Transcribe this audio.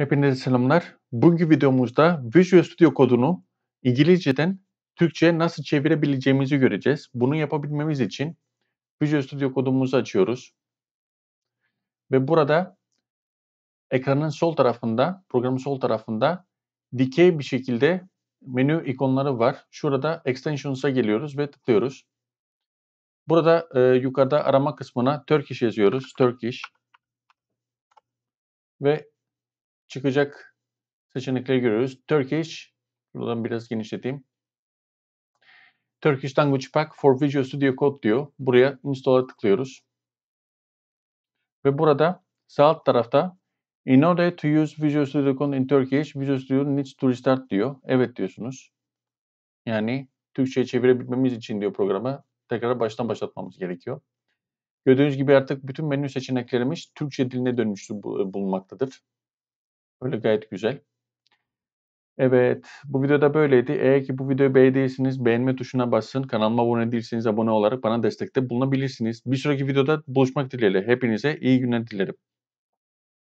Hepinize selamlar. Bugünkü videomuzda Visual Studio kodunu İngilizceden Türkçe'ye nasıl çevirebileceğimizi göreceğiz. Bunu yapabilmemiz için Visual Studio kodumuzu açıyoruz. Ve burada ekranın sol tarafında, programın sol tarafında dikey bir şekilde menü ikonları var. Şurada Extensions'a geliyoruz ve tıklıyoruz. Burada e, yukarıda arama kısmına Turkish yazıyoruz. Turkish. Ve çıkacak seçenekleri görüyoruz. Turkish, buradan biraz genişleteyim. Turkish Language Pack for Visual Studio Code diyor. Buraya install'a tıklıyoruz. Ve burada sağ alt tarafta In order to use Visual Studio Code in Turkish, Visual Studio needs to restart diyor. Evet diyorsunuz. Yani Türkçe'ye çevirebilmemiz için diyor programı tekrar baştan başlatmamız gerekiyor. Gördüğünüz gibi artık bütün menü seçeneklerimiz Türkçe diline dönmüş e, bulunmaktadır. Öyle gayet güzel. Evet, bu videoda böyleydi. Eğer ki bu videoyu beğendiyseniz beğenme tuşuna basın. Kanalıma abone değilseniz abone olarak bana destekte bulunabilirsiniz. Bir sonraki videoda buluşmak dileğiyle. Hepinize iyi günler dilerim.